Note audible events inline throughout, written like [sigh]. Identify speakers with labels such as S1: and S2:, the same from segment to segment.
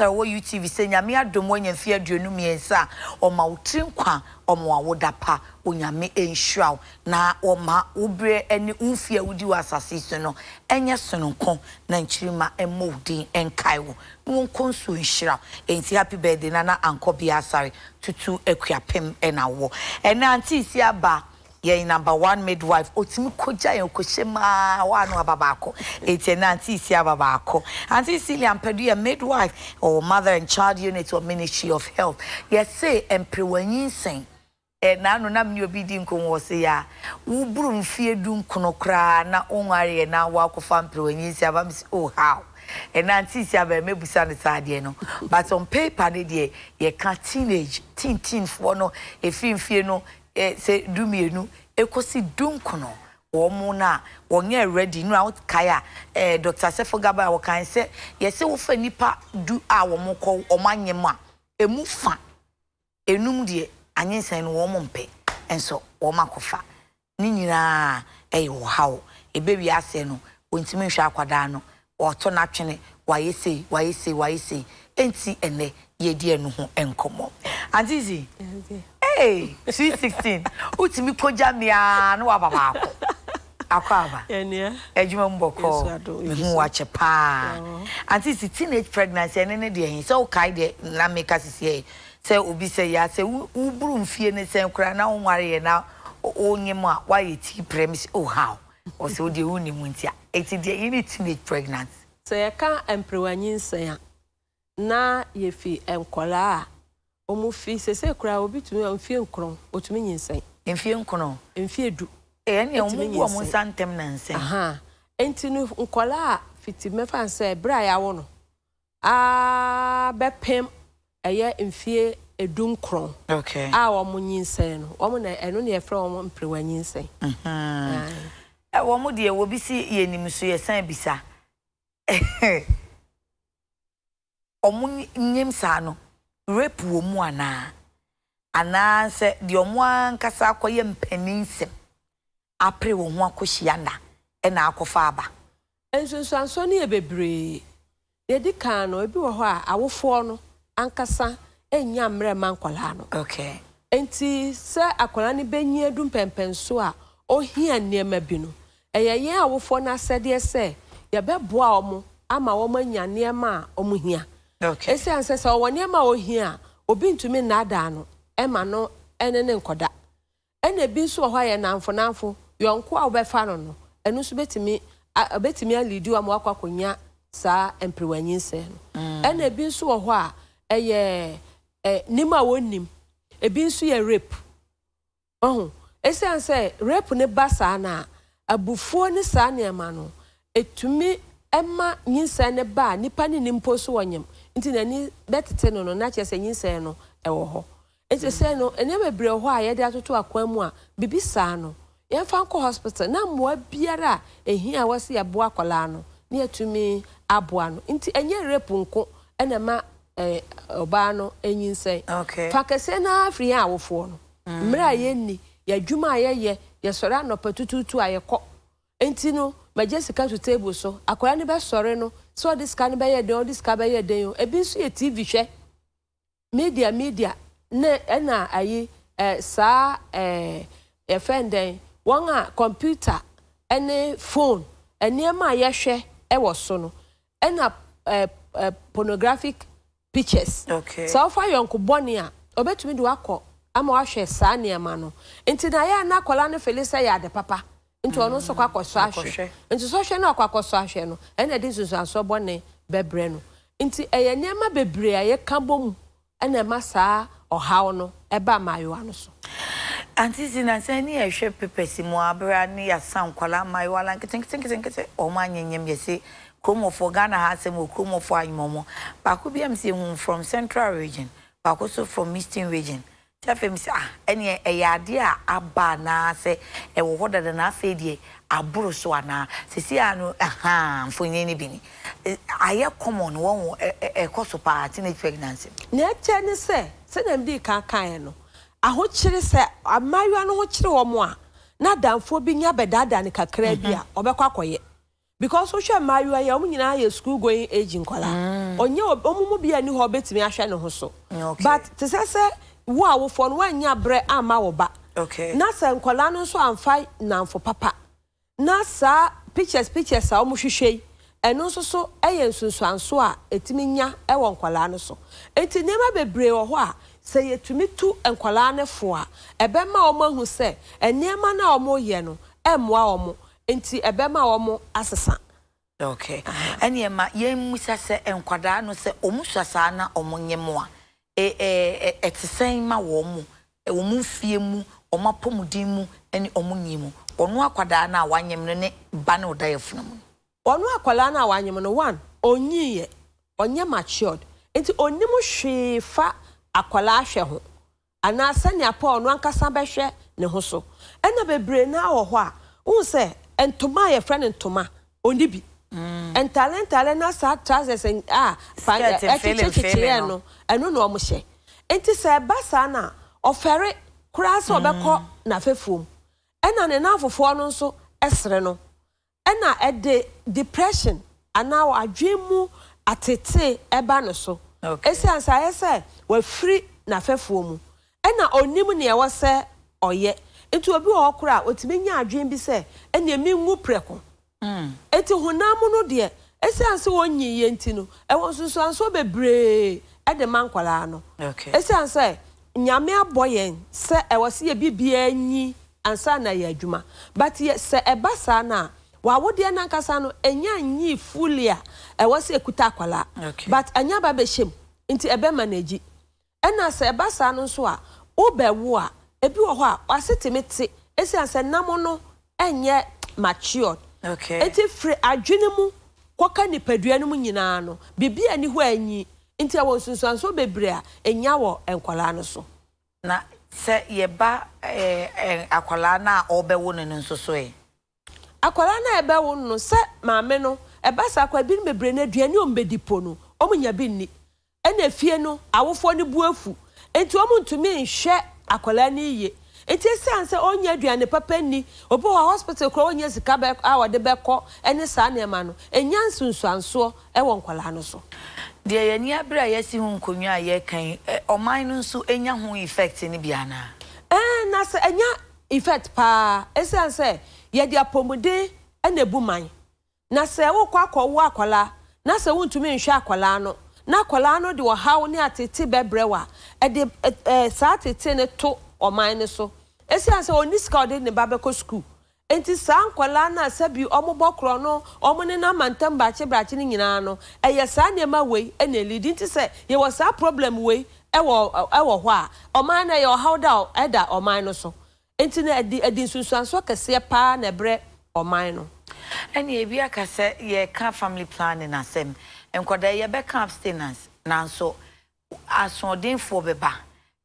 S1: sɛ wɔ utv sɛ nyame adom wɔ nyamfi aduonu mmiɛnsa a ɔma wo tiri nkwa ɔma wo awoda pa onyame nhyira wo na ɔma wo berɛ ne wo mfi a wodi wɔ asase so no ɛnyɛ sononko na nkyirima ɛmmɔ wo din ɛnkae wo na wɔnkɔ nsuo nhyira wo ɛnti happy birthday nana ankɔ bia asare tutu akuapem ɛna wɔ ɛna ntiisi aba yɛn number one midwife otumi kogya yɛn kɔhyɛ maa waano aba baako eti ɛna aunty si aba baako aunty celia mpɛdu yɛ midwife or mother and child unit or ministry of health yɛsɛ mpewanyinsɛn ɛnaano e, nam ne obi di nkɔmɔ wɔ ya wuburu mfie du nkono koraa na ɔnware yɛ na wakɔfa mpewanyinsɛn aba mi si oh how ɛna e, nti si abɛn e, mebusa ne saa adeɛ no but on paper ne deɛ yɛka teenage teen teen foɔ no efimfie no sɛ du mmienu ekosi du nkono wɔn mu na wɔn yɛ ready nu a wɔkae a ɛɛ dr sefo gaba a wɔkan sɛ yɛsɛ wofa nipa du a wɔn kɔ wɔn anyɛ mu a emu fa enum deɛ anyinsɛn no wɔn mpɛ nso wɔn akɔfa ne nyinaa ɛyɛ ɔhaw ebɛwi asɛ no wɔntumi nhwɛ akwadaa no wɔtɔ n'atwene wayɛ sei wayɛ sei wayɛ sei enti ɛnɛ yɛdi ɛno ho nkɔmmɔ antizi ee three sixteen wotumi kogya mmea na waba baako akɔ aba adwuma mu bɔkɔ mehu wakyɛ paa antizi teenage pregnancy ɛne ne deɛ hin sɛ wokae deɛ na meka sisiɛ sɛ obi sɛ yɛ asɛ woburu mfie ne sɛn koraa na wonwareyɛ na wonye mu a woayɛ tii premise oh how ɔsɛ wodeɛ wonim nti a ɛti deɛ yɛne teenage pregnancy
S2: sɛ yɛka mprewanyinsɛn a na yɛfi nkɔlaa a wɔn fi sese kura obi tumi mfie nkron otumi nyinsɛn. mfie nkron. mfie du. ɛyɛ ni wɔn bu wɔn nsa ntɛm na nsɛn. nti no nkɔlaa fiti mɛfa nsɛ ebere a yɛawo no aa bɛpem ɛyɛ mfie edu nkron. okay a wɔn nyinsɛn no
S1: wɔn na ɛno na yɛfrɛ wɔn mperewa nyinsɛn. Mhm. wɔn deɛ wɔbi si yɛ nimuso yɛ san bisa. [laughs] Ọmụ nyim saa no rape wɔ mu anaa anaa sɛ deɛ ɔmo ankasa akɔyɛ mpanin nsɛm apere wɔn na ɛna akɔfa aba. nsonsanso no yɛ bebree deɛ di kan no ebi wɔ hɔ a
S2: awofoɔ no ankasa enya mmerɛ ma nkwadaa no. okay nti sɛ akwadaa no bɛnyi adu mpɛmpɛnso a ohia nneɛma bi no ɛyɛ yɛn awofoɔ no asɛdeɛ sɛ yɛbɛboa wɔn ama wɔn anya nneɛma a wɔn hia. ɛsiane sɛ sɛ ɔwɔ nneema a ɔhia a obi ntumi nnaadaa ano ɛma no ɛne ne nkɔda ɛna ebi nso wɔ hɔ a yɛ nanfo yɔnko a wobɛfa no no ɛno nso bɛtumi betumi alidi wa ma wakɔ akɔnya saa mperewanyinsɛ no mm. ɛna ebi nso wɔ hɔ a ɛyɛ ɛ nim a wɔnim ebi nso yɛ rape ɔho ɛsiane sɛ rape ne ba saa na abufuo ne saa nneɛma no etumi ɛma nyinsɛ ne ba a nipa ne ne mpo wɔ nyam nti n'ani bɛtete no no na kyerɛ sɛ nyinsɛn no ɛwɔ hɔ nti sɛ no nneɛma bebree hɔ a yɛde atoto akwan mu a bibi saa no yɛmfa nkɔ hospital na mmoa biara a ehia a wɔsi aboa akwadaa no ne yɛtumi aboa no nti ɛnyɛ rape nko ɛna ma ɛɛ eh, ɔbaa no enyinsɛn fa kɛseɛ naa firi yɛn awofoɔ no mm. mmerɛ a yɛnni yɛadwuma a yɛyɛ yɛsɔre anɔpɛ tututu a yɛkɔ nti no magye sika to table so akwadaa no bɛsɔre no sɛ ɔde sika no bɛyɛ den ɔde sika bɛyɛ den o ebi nso yɛ tv hwɛ media media ne ɛna ayi ɛɛ saa ɛɛ yɛfɛn den wɔn a kɔmputa ɛne phone nneɛma a yɛhwɛ eh, ɛwɔ so no ɛna ɛɛ eh, ɛɛ eh, pornographic pictures okay saa ɔfa yɔnko bɔnne a ɔbɛtumi de wakɔ ama wahwɛ saa nneɛma no nti na yɛ anakɔla no fele yɛ ade papa nti ɔno nso kɔ akɔsɔ ahwɛ nti sɔhwɛ no akɔ akɔsɔ ahwɛ no ɛna de nsusuasoɔ bɔne bɛbrɛ no nti ɛyɛ nneɛma bebree a yɛka bɔ mu ɛna ɛma saa ɔhaw no ɛba amaayewa no
S1: so. Auntie Zina, sɛ ne yɛhwɛ papers mu abera ne yɛasa nkwala amaayewa la nketenketenkete ɔmo anyɛnyɛm yɛse kuromɔfoɔ ghana ha asɛm wɔ kuromɔfoɔ anyimɔmɔ baako bi a m sɛ ɛhu from central region baako so from eastern region kyɛfɛ mi sɛ ah ɛneɛ ɛyɛ ade a aba anaasɛ ɛwɔ hɔ na n'asɛ deɛ aboro so ana sisi a no ahan mfonyin ni bi ni e, ayɛ common wɔn wɔ ɛkɔ so paa teenage pregnancy.
S2: na ɛkyɛ ne sɛ sɛnɛm di kankan yɛ no ahokyere sɛ ammaayewa no ho kyere wɔn a na danfoɔ bi nya bɛdaadaa ne kakra bi a mhm. ɔbɛkɔ akɔyɛ because wohwɛ mmaayewa yi a nyina nyinaa yɛ school going age nkɔla mm. ɔnyɛ wɔn mu bi ani hɔ ɔbɛtumi ahwe ne ho so mm, but te sɛ sɛ. wo a wofoɔ no woanya berɛ amma wɔ ba na sɛ nkɔlaa no nso amfa namfo papa na saa pictures pictures a wɔhwehwɛ yi ɛno nso so yɛ nsunsuanso a ɛtumi nya wɔ nkɔlaa no so nti nneɛma bebree wɔ hɔ a sɛ yɛtumi tu nkɔlaa no fo a ɛbɛma wɔn ahu sɛ nneɛma no a wɔreyɛ no mmoa wɔn nti ɛbɛma wɔn
S1: asesa okay ɛnneɛma yɛn mu sɛ sɛ no sɛ wɔn sua na wɔn nyɛ mmoa ɛte sɛn ma wɔn mu ɛwɔ mu fie mu wɔn apɔmuden mu ɛne wɔn nyi mu ɔno akwadaa no a wanyem no ne ba ne ɔda yɛ funu mu. ɔno akwadaa no a wanyem no one onyiiɛ ɔnyɛ matured nti
S2: onim hwee fa akwadaa ahwɛ ho anaa sɛnea paul no ankasa bɛhwɛ ne ho so ɛna bebree naa wɔ hɔ a wohu sɛ ntoma a yɛfrɛ no ntoma ɔni bi. Mm. ntale na saa trousers a ɛkyekyekyeɛ no ɛno na ɔmo hyɛ nti sɛ na saa na ɔfɛre koraa sɛ ɔbɛkɔ n'afɛfuom ɛna ne nan fofoɔ nso ɛsere no ɛna ɛde depression anaa adwene mu atete ɛba ne so esi ansaayɛ sɛ wafiri n'afɛfuo ɛna onim nea eh, ɛwɔ ɔyɛ nti obi wɔ hɔ koraa otumi nya bi eh, prɛko. Mm. eti honam no deɛ esi ase wɔn nyi yie nti no ɛwɔ nsonsanso bebree ɛde ma nkwadaa no esi ase nyame abɔ yɛn sɛ ɛwɔ si yɛ bibia nyi ansa na yɛ adwuma but yɛ sɛ ɛba saa na w'awodeɛ nankasa no enya nyi fuli a ɛwɔ si ekuta akwadaa but enya ba bɛhyɛ mu nti ɛbɛma n'egyi ɛna sɛ ɛba saa no nso a wobɛwo a ebi wɔ hɔ a wase teme te esi ase nam no ɛnyɛ matured nti firi adwene mu kɔka nipadua no mu nyinaa no biribi a ni hɔ anyi nti ɛwɔ
S1: nsunsuanso bebree a enya wɔ nkwadaa no so. na sɛ yɛba ɛɛ eh, ɛ eh, akwadaa no a ɔbɛwo no no nso so yɛ. akwadaa no a ɛbɛwo no sɛ
S2: maame no ɛba sɛ akwadaa bi no bebree no aduane a ɔmbɛdi po no ɔmo nya bi nni ɛna efie no awofoɔ no bu efu nti ɔmo ntumi nhwɛ akwadaa no yie nti esan sɛ ɔnyɛ aduane papa ni obi wɔ hospital kora ɔnyɛ sika bɛ a wɔde bɛkɔ ɛne
S1: saa nneɛma no enya nsonsansoɔ ɛwɔ nkwadaa no so. deɛ yɛn ni abere a yɛsi ho nkonnwa a yɛkan ɔman no nso enya ho effect ni bi ana. ɛɛ na
S2: sɛ enya effect paa esan sɛ yɛde apɔmuden ɛna ebu man na sɛ wokɔ akɔwo akwadaa na sɛ wontumi nhwɛ akwadaa no na akwadaa no de ɔhaw ne atete bɛbrɛ wa ɛde ɛɛ saa atete ne to. ɔman ne so esi asɛ oni sika ɔde ne ba bɛkɔ sukuu nti saa nkwadaa no a sɛbi ɔmobɔ korɔ no ɔmo ne nam mantam brakye brakye no nyinaa no ɛyɛ saa nneɛma wei ɛna elidi nti sɛ yɛwɔ saa problem wei ɛwɔ ɛwɔ hɔ a ɔman no yɛ ɔhaw da ɛda ɔman no so
S1: nti na ɛdi ɛdi nsunsuansoɔ kɛseɛ paa na ɛbrɛ ɔman no. ɛnna ebi aka sɛ yɛka family planning asɛm nkwadaa yɛbɛka abstinence nanso asɔɔdenfoɔ bɛba.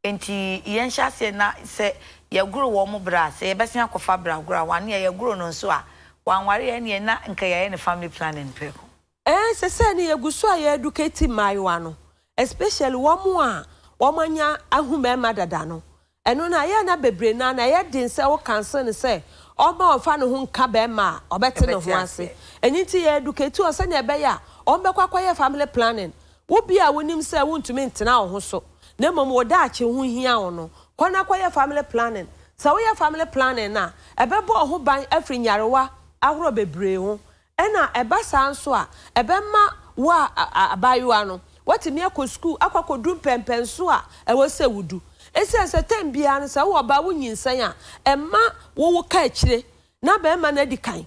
S1: nti yɛnhyɛ aseɛ na sɛ yɛgoro wɔn mo bra sɛ yɛbɛsen akɔfa bra agorɔ a wane a yɛgoro no nso a wanware yɛn neɛ na nka yɛayɛ ne family planning pɛ ko
S2: ɛɛ sɛ sɛ ne yɛgu so a yɛadukati mmayewa no especially wɔn mo a wɔn anya ahomɛma dada no ɛno na yɛn na bebree na na yɛde nsɛ wo kanse ne sɛ ɔma ɔfa ne ho nka bɛrima a ɔbɛte ne ho ase ɛni ti yɛadukati ɔ sɛnea ɛbɛyɛ a ɔmbɛkɔ akɔyɛ family planning wo bi a wonim sɛ wontumi ntena wo ho so na mmom wɔ daakye ho hia wo no kɔ na kɔyɛ family planning sɛ woyɛ family planning na ɛbɛbɔ ɔho ban afiri nyarewa ahorow bebree ho ɛna ɛba saa nso a ɛbɛma wo a abaayewa no wɔtumi akɔ sukuu akɔ du mpɛmpɛn so a ɛwɔ sɛ wudu esia sɛ tɛn biara no sɛ wowɔ ɔbaa wo nyinsɛn a ɛma wowo ka akyire na bɛrima na adi kan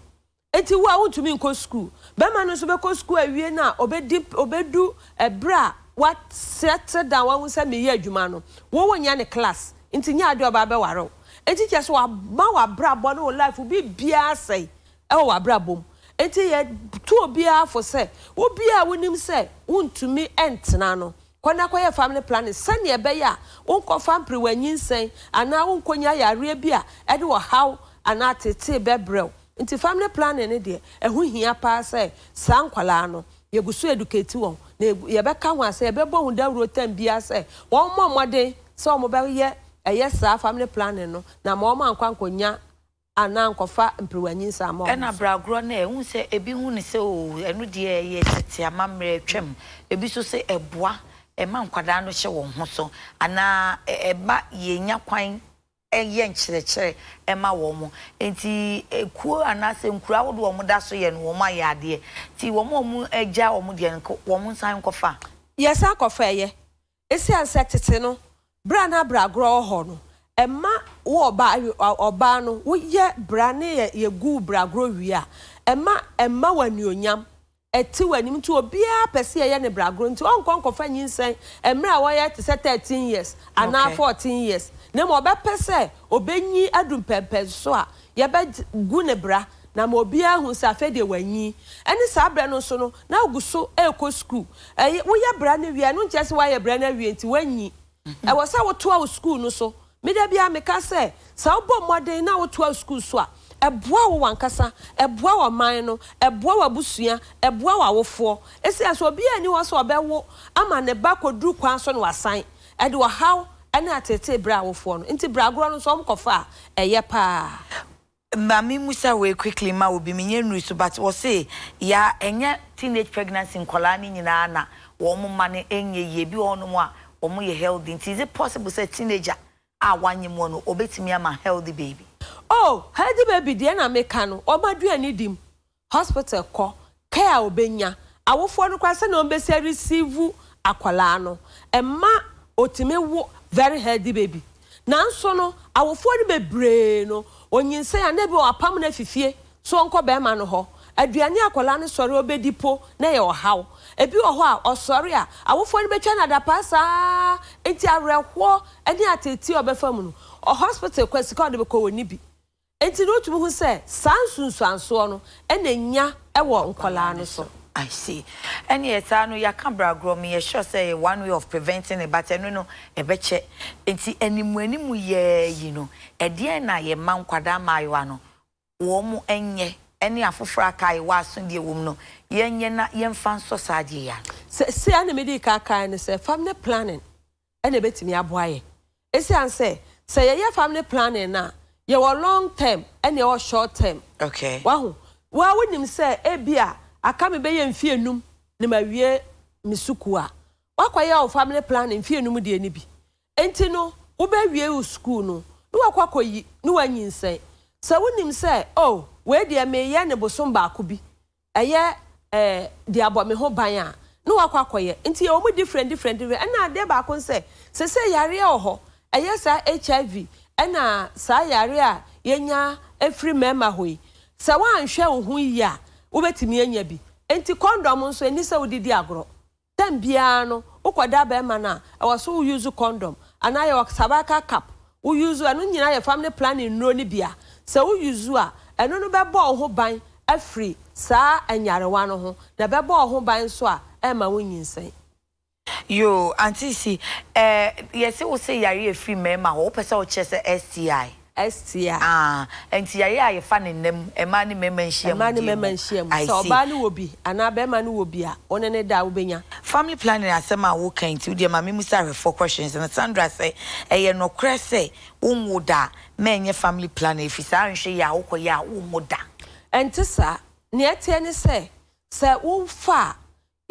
S2: eti wo a wontumi nkɔ sukuu bɛrima no nso bɛkɔ sukuu awie na obedi obedu ɛbrɛ a watrɛtrɛ dan wɔn sɛ meyɛ adwuma no wɔn wɔn nya ne class nti nya adeɛ ɔbaa bɛware o nti kyerɛ so wama w'abrabɔ ne wo life bi biara sɛe ɛwɔ w'abrabɔ mu nti yɛ tu obiara fo sɛ obiara wonim sɛ wontumi ntena no kwan akɔyɛ family planning Sani ɛbɛyɛ a wonkɔfa mpiri w'anyi nsɛn anaa wonkɔnya yareɛ bi a ɛde wɔ haw anaa tete bɛbrɛw nti family planning ne deɛ ɛho hia paa sɛ saa nkwalaa no yɛgu so educate wɔn na yɛbɛka ho asɛ yɛbɛbɔ ho dawuro tɛm bi asɛ wɔn mɔ mmɔden sɛ wɔn bɛyɛ ɛyɛ e saa family planning no na ma
S1: wɔn ankɔ ankɔnya anaa nkɔfa mperewanyi nsaama wɔn. ɛna abragorɔ no ɛhu sɛ ebi hu ne sɛ oo ɛnu deɛ yɛ tete amammerɛ twɛm ebi nso sɛ ɛboa ɛma nkwadaa no hyɛ wɔn ho so anaa ɛba e, e yɛnya kwan ɛyɛ nkyerɛkyerɛ ɛma wɔn nti ekuo anaasɛ nkura ahodoɔ wɔn da so yɛ no wɔn ayɛ adeɛ nti wɔn a wɔn agya wɔn deɛ no wɔn nsan kɔfa.
S2: yɛsa akɔfa ɛyɛ esi ansa tete no bra na bra agorɔ wɔ hɔ no ɛma wɔ ɔbaa ɔbaa no woyɛ bra ne yɛ yɛgu bra agorɔ wie a ɛma ɛma wɔ anuonyam ɛte wɔ anim nti obiara pɛ sɛ yɛyɛ ne bra agorɔ nti ɔnkɔ nkɔfa nyinsɛn mmerɛ a wɔyɛ te sɛ thirteen years anaa fourteen years. Okay na ma ɔbɛpɛ sɛ ɔbɛnyi adu mpɛmpɛn so a yɛbɛgu ne bra na ma obiara hu sɛ afei deɛ wanyi ɛne saa berɛ no nso no na agu so ɛrekɔ sukuu ɛyɛ woyɛ bra no wie no nkyɛ sɛ woayɛ bra no awie nti wanyi mhm. ɛwɔ sɛ wotoa wo sukuu no so meda bia meka sɛ sɛ wobɔ mmɔden na wotoa wo sukuu so a ɛboa wo wankasa ɛboa wɔ man no ɛboa wɔ abusua ɛboa wɔ awofoɔ esi asɛ obiara ni hɔ sɛ ɔbɛwo ama ne ba kɔduru kwan so na wasan ɛde ɔhaw ɛne atete bere awofoɔ no nti bere agorɔ no nso wɔn kɔfa
S1: a ɛyɛ paa. maame musa wee quickly ma obi mi nye nri so but wɔsi ya enye teenage pregnancy nkɔlaa ne nyinaa na wɔn mma no enye yie bi wɔn a wɔn yɛ healthy nti is it possible sɛ teenager a wanye mu no obetumi ama healthy baby. oh healthy baby deɛ na meka no ɔmo aduane di mu hospital
S2: kɔ care obenya awofoɔ no kora sɛ na wɔn bɛsi receive akɔlaa no ɛma otumi wo very healthy baby nanso no awofoɔ no bebree no onyinsɛn ya ne bi wɔ apam no afifie so nkɔ barima no hɔ aduane akwadaa no sɔre obedi po na yɛ ɔhaw ebi wɔ hɔ a ɔsɔre a awofoɔ no betwa na dapa saa nti awerɛhoɔ ne atete a ɔbɛfa mu no hospital kɔ sika ɔde bɛkɔ wɔ ne bi nti na otumi ho sɛ saa nsunsuansoɔ no na enya
S1: wɔ nkwadaa no so. I see. And yes, I know you can't brag me. sure say one way of preventing it, but I know no, a betche. And see, any money, you know, a dear na ye man quada maiwano. Womu enye, any afufra kai was in the woman. Yen yena yen fan society. Say, an medica kind, say, family
S2: planning. And a bit me a boy. It's an say, say, your family planning na You are long term and you are short term. Okay. Wow. Well, wouldn't him say, eh, beer aka me bɛyɛ mfie num na ma wie me sukuu a wakɔyɛ wo family planning mfie num deɛ ni bi nti no wobɛwie wo sukuu no na wakɔ akɔyi na wanyinsɛn sɛ wonim sɛ o oh, wei deɛ meyɛ ne bosom baako bi ɛyɛ ɛɛ eh, de abɔ me ho ban a na wakɔ akɔyɛ nti yɛ wɔn different different different ɛna adeɛ baako nsɛ sese yare wɔ hɔ ɛyɛ saa hiv ɛna saa yare a yɛnya efiri mmarima hɔ yi sɛ wɔanhwɛ wo ho yie wobɛtumi anya bi nti kɔndɔm nso ani sɛ wodidi agorɔ tɛm biara no wokɔda bɛrima no a ɛwɔ so wouse kɔndɔm anaa yɛwɔ sabaka cap wouse ɛno nyinaa yɛ family planning nnuro no bia sɛ wouse a ɛno no bɛbɔ wo ho ban afiri saa anyarewa no ho na bɛbɔ wo ho ban nso a ɛma wo nyinsɛn
S1: yo auntie si ɛɛ eh, yɛsi wo sɛ yare efiri mɛɛma hɔ wopɛ sɛ wokyerɛ sɛ sti sti ah nti yɛ a yɛfa ne nnam mmaa ne mmarima nhyia mu mmaa ne mmarima nhyia mu sɛ ɔbaa ne wɔ bi anaa bɛrima ne wɔ bi a ɔne ne da wobɛnya family planning asɛm a woka nti wodeɛ ma memu sɛ ahwɛfoɔ questions na sandra sɛ ɛyɛ nɔkorɛ sɛ wonwo da mɛnyɛ family planning ɛfiri saa nhwɛ yɛ a wokɔyɛ a wonwo da ɛnte saa neɛ teɛ ne
S2: sɛ sɛ womfa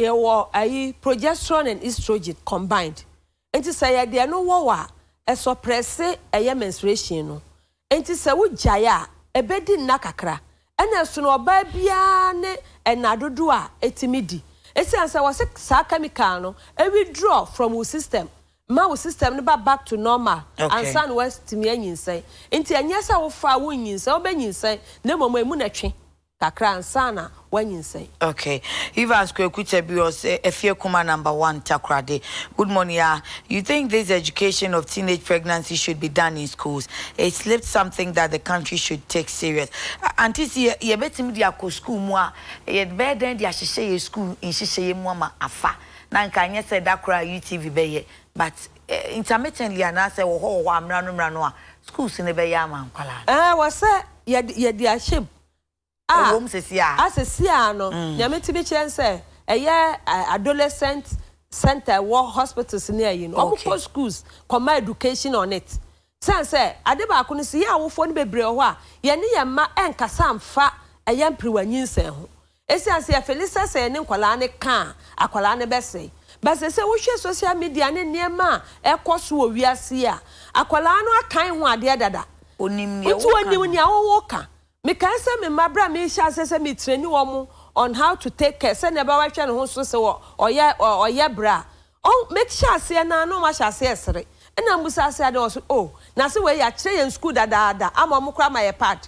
S2: yɛwɔ ayi progesterone and estrogen combined nti sɛ yɛdeɛ no wɔ wɔ a ɛsɔprɛse ɛyɛ menstruation no nti sɛ wogyae a ɛbɛdi nna kakra ɛna ɛsono ɔbaa biara ne ɛna dodoɔ a ɛtumi di ɛsiane sɛ wɔse saa chemical no ɛwithdraw from wo system ma wo system no ba back to normal ansa na wɔatumi anyinsɛn nti ɛnyɛ sɛ wofa a wonyinsɛn wobɛnyinsɛn na mmom ɛmu na twe kakra ansa na wanyinsɛn.
S1: okay evans kwekuta bi ɔsɛ efie kuma number one takoradi good morning ah you think this education of teenage pregnancy should be done in schools it slipped something that the country should take serious aunty si yɛbɛtumi de akɔ school mu a yɛbɛyɛ dɛn de ahyehyɛ yɛ school nhyehyɛ yɛ mu ama afa na nka nyɛ sɛ dakora utv bɛyɛ but eh, intermittently anaasɛ wɔ hɔ wɔ hɔ amena no mmerɛ no a schools ne bɛyɛ ama nkwalaa. ɛɛ eh, wɔ sɛ yɛde yɛde ahyɛm. Ah. ah, sisi a asisi a
S2: no mm. nyame ti bi kyɛn sɛ ɛyɛ adolescent center wɔ hospitals ni ayi no ɔmo kɔ schools kɔma education on it sɛn sɛ ade baako no si yɛ awofoɔ no bebree wɔ hɔ a yɛne yɛn mma ɛnkasa mfa ɛyɛ mpiriwa nyinsɛn ho esian sɛ yɛfɛlisa sɛ yɛne nkɔlaa ne kaa akɔlaa ne bɛsɛn bɛsɛ sɛ wohwɛ social media ne nneɛma a ɛkɔ so wɔ wiase a akɔlaa no akan ho adeɛ dada onim nea wɔka nti onim nea wɔwɔ ka. mekae sɛ me mmabra mehyɛ ase sɛ metirani wɔ mo on how to take care sɛnea ɛbɛwahwɛ ne ho so sɛ ɔyɛ ɔyɛ bra mehyɛ aseɛ naa na ɔmahyɛ aseɛ sere ɛna mbusa aseɛ adeɛ ɔso o oh, na se wei yɛakyerɛ yɛn sukuu dadaada ama ɔmo kora ma yɛ pad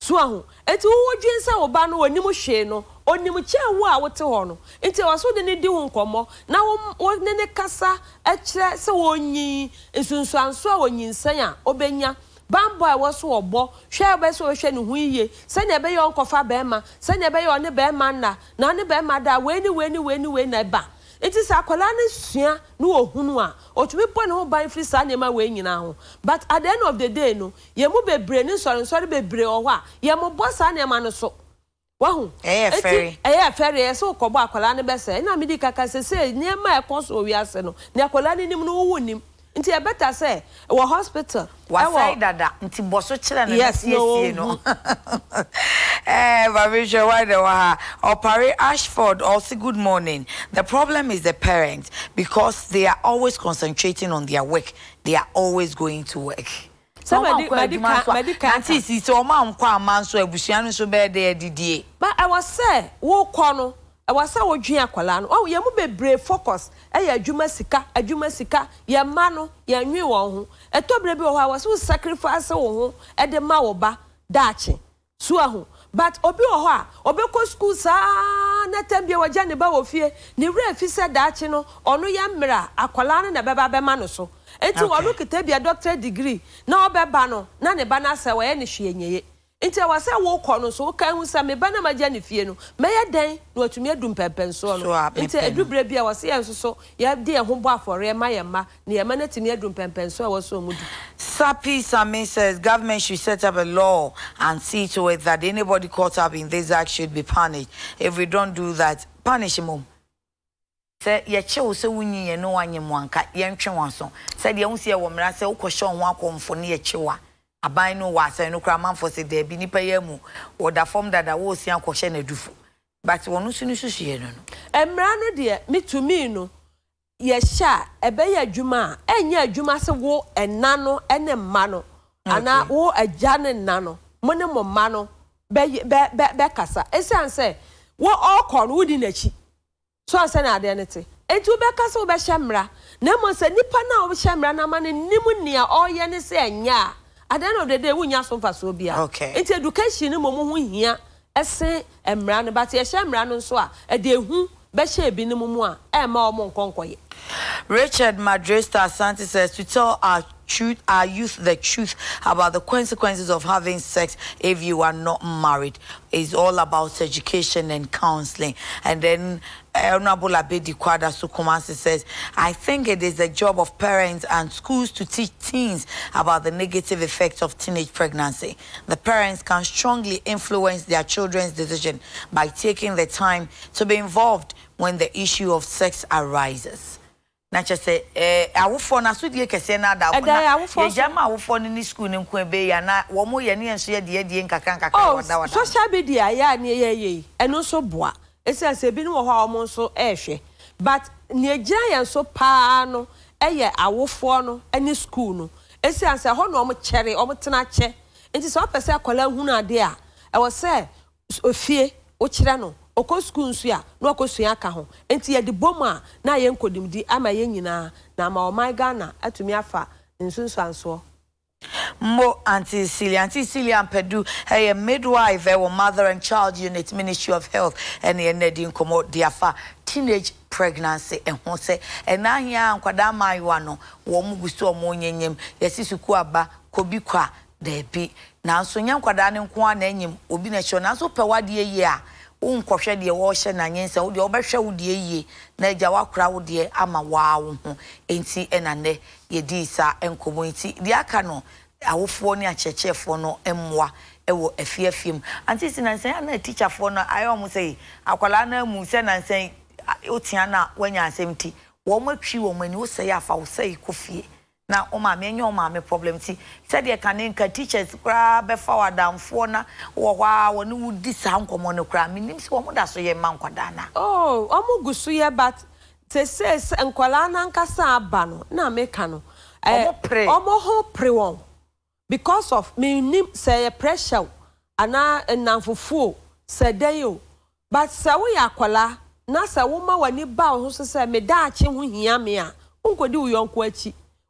S2: so aho eti wowɔ dwen sɛ ɔba no wɔnim hwee no onim kyɛn a wote hɔ no nti ɛwɔ so de ne di ho nkɔmmɔ na wo ne ne kasa ɛkyerɛ sɛ wɔnyin nsunsuanso a wɔnyinsɛn a ɔbɛnya bambọ a ɛwɔ so wɔ bɔ hwɛ ɛbɛ sɛ ɔhwɛ ne ho yie sɛnea ɛbɛyɛ ɔnkɔfa bɛrima sɛnea ɛbɛyɛ ɔne bɛrima na na ɔne bɛrima da wei ne wei ne wei ne wei na ɛba nti sɛ akwadaa no sua ne ɔhunu a ɔtumi bɔ ne ho ban firi saa nneɛma wei nyinaa ho but at the end of the day no yɛn mu bebree ne nsɔrensɔre bebree wɔ hɔ a yɛn mu bɔ saa nneɛma no so wahu ɛyɛ fɛre ɛyɛ fɛre yɛ sɛ ɔkɔbɔ akwadaa no bɛsɛ ɛna mi di kaka sɛ sɛ nneɛma ɛkɔ e so owi ase no ne akwadaa no nim no wowu nim nti ɛbɛta sɛ wɔ hospital. wasɛe dada
S1: nti bɔ so kyerɛ no yes no no [laughs] eh babisha why the waha opare ashford also good morning the problem is the parents because they are always concentrating on their work they are always going to work sɛ medikante sisi ɔma nkɔ ama nso abusua no nso bɛɛ dɛ adidie ba ɛwɔ
S2: sɛ wokɔ no ɛwɔsɛ wodwi akwadaa no ɔwɔ yɛn mu bebree focus ɛyɛ adwuma sika adwuma sika yɛn mma no yɛn nwi wɔn ho ɛtɔ bere bi wɔ hɔ a wɔsɛ sacrifice wɔn ho ɛde ma wɔ ba daakye sua ho but obi wɔ hɔ a ɔbɛkɔ sukuu saa na tɛm bia wɔgya ne ba wɔ fie ne wura fi sɛ daakye no ɔno yɛ mmerɛ akwadaa no na bɛba bɛma no so eti wɔn no kita bi doctorate degree na ɔbɛba no na ne ba no wɔyɛ ne hwee nti ɛwɔ sɛ wokɔ no so woka hu sɛ meba na magya ne fie no mɛyɛ dɛn na watumi adu mpɛmpɛnsoɔ no nti aduberɛ bi a wɔ sɛ yɛ nso so yɛde yɛn ho bɔ afɔreɛ ma yɛ ma na yɛma no atumi adu a wɔ mu
S1: di Sapi Sami says government should set up a law and see to it that anybody caught up in this act should be punished. If we don't do that, punish him. sɛ yɛkyɛ wo sɛ wonyi yɛ ne woanyɛ mu anka yɛntwe wo so sɛdeɛ wo sɛ yɛwɔ mmara sɛ wokɔhyɛ wo ho akɔmfo ne yɛkye wo aban no wɔ asɛn no koraa amanfoɔ sɛ daabi nipa yɛ mu wɔda fam dada wɔresia akɔhyɛ n'adufo but wɔn nso no susuiɛ no no. mmara no deɛ mitumi no yɛhyɛ
S2: a ɛbɛyɛ adwuma a ɛnyɛ adwuma sɛ wo ɛna no ɛne mma no anaa wo agya ne nna no mo ne mo mma no bɛ bɛ bɛ bɛkasa esiane sɛ wo ɔkɔ no wodi n'akyi so asɛ na adeɛ ne te nti wobɛkasa wobɛhyɛ mmara na mmom sɛ nipa no a wobɛhyɛ mmara no ama no nim nea ɔreyɛ ne sɛ ɛnyɛ a. At the end of the day, nya so mfasoɔ bia nti education ne mɔmu ho hia ɛsɛ mmara no
S1: bate ɛhyɛ mmara no nso a
S2: ɛde ehu bɛhyɛ ebi ne mu mu a ɛɛma wɔn nkɔnkɔyɛ.
S1: Richard Madrista Santi says to tell our truth, our youth the truth about the consequences of having sex if you are not married. It's all about education and counseling. And then eh, Honorable Abedi Kwada Sukumasi says, I think it is the job of parents and schools to teach teens about the negative effects of teenage pregnancy. The parents can strongly influence their children's decision by taking the time to be involved when the issue of sex arises. na kyɛ sɛ eh, awofoɔ no asodie kɛseɛ no ada yɛgya ma awofoɔ no ne skul no nko bɛyi ana wɔ mo yɛ ne yɛ nso yɛdeɛdeɛ nkakrankakrawdawada oh, social media yɛ a ne yɛyɛyi ɛno
S2: nso boa ɛsiane sɛ ebinom wɔ hɔ a ɔmo nso ɛrehwɛ but nea gyina yɛn so paa no ɛyɛ eh, awofoɔ no eh, ne skul no ɛsiane sɛ hɔ na ɔmo kyɛre ɔmo tena kyɛ nti sɛ ɔpɛ sɛ akwadaa hunu adeɛ a ɛwɔ sɛ ofie wokyerɛ no ɔkɔ sukuu nso a na ɔkɔ sua aka ho nti yɛde bom a na yɛ nkɔdimdi ama yɛ nyinaa na ama ɔman ghana atumi afa
S1: nsonsansoɔ Mo Auntie Celia. Auntie Celia Mpedu, a uh, midwife, a uh, mother and child unit, Ministry of Health, and the Nedin Komo, Diafa, teenage pregnancy, and Hose, and Nahia and Kwadama Iwano, Womugusto Monyenyem, Yesisukuaba, Kobikwa, Debi. Now, so young Kwadani Kwan Enyim, Obination, also Pawadia. nkɔhwɛ deɛ wɔrehyɛ n'anyɛ nsa wo deɛ wɔbɛhwɛ wo yie na agya wakora wo ama waa wo ho nti ɛna nnɛ yɛdii saa nti deɛ aka no awofoɔ ne akyerɛkyerɛfoɔ no mmoa ɛwɔ afiafie mu anti si nansɛn ana tikyafoɔ no ayɛ wɔn sɛ akwadaa no amu sɛ nansɛn otia na wanya asɛm ti wɔn atwi wɔn ani wosɛe afa wosɛe kɔ fie na ụmame nye ụmame problem ti sɛdeɛ kane nka teachers koraa bɛfa wadamfoɔ na wɔ hɔ a wɔne wo di saa nkɔmmɔ no koraa menim sɛ wɔmo da so yɛ nkwadaa na oh, ɔmo gu but nkwadaa
S2: aba no na meka no ɔmo ho pere because of nim pressure anaa o but ya akwadaa na w'ani ba ho so ho hia me a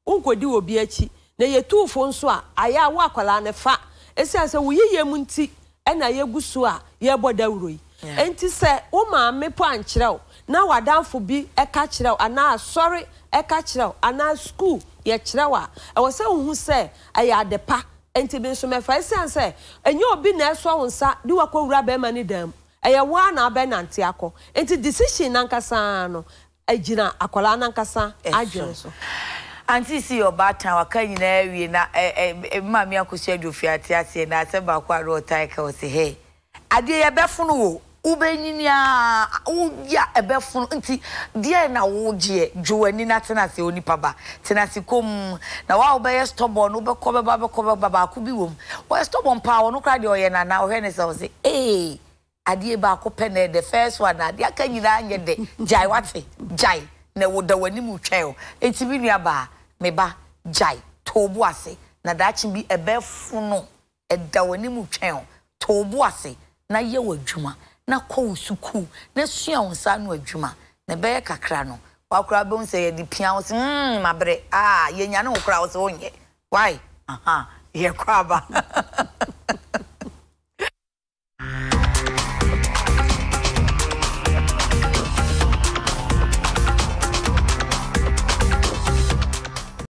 S2: nkɔdi wɔ bi akyi na yɛtuufo nso a ayɛ a wo akwaraa ne fa ɛsiane sɛ woyiyɛ mu nti ɛna yɛgu so a yɛbɔ dawuro yi nti sɛ wo maame po ankyerɛ na wadamfo bi ɛka kyerɛw wo anaa asɔre ɛka kyerɛ anaa skuul yɛkyerɛ a ɛwɔ sɛ wohu sɛ ɛyɛ ade pa nti bi nso mɛfa ɛsiane sɛ ɛnyɛ obi na ɛsɔ wo nsa de wura bɛrima ne dan mu ɛyɛ wo na abɛ abɛnante akɔ nti decision nankasa no ɛgyina akwaraa nankasa
S1: adwene so anti si ọba tan waka nyinaa wie na e maame akosi aduofi ate aseɛ na asɛ baako a ɔtaa ka ɔsi hɛ adeɛ yɛ bɛfono wo wobɛnyini a woya ɛbɛfono nti deɛ na wogyeɛ dwo ani na tena ase onipa ba tena ase kom na wa wobɛyɛ eh, stɔbɔn wobɛkɔ bɛba bɛkɔ bɛba baako bi wom wɔyɛ eh, stɔbɔn paa wɔn kora deɛ na nana ɔhwɛ ne sɛ ɔsi ee eh, ade baako pɛ na ɛdɛ first one adeɛ aka nyinaa nyɛ de jai wate jai na wɔda w'anim twɛn o eti mi nua baa. meba jai, toobu ase na daakye bi ɛbɛɛfo no ɛda w'anim twɛn toobu ase na yɛ w'adwuma na kɔ wo na sua wo nsa ano adwuma na ɛbɛyɛ kakra no wakora bɛhu sɛ yɛde pia wo sɛ mm, mabrɛ ah, yɛnyane wo kora wo sɛ wonyɛ wae aha yɛkɔ ba. [laughs]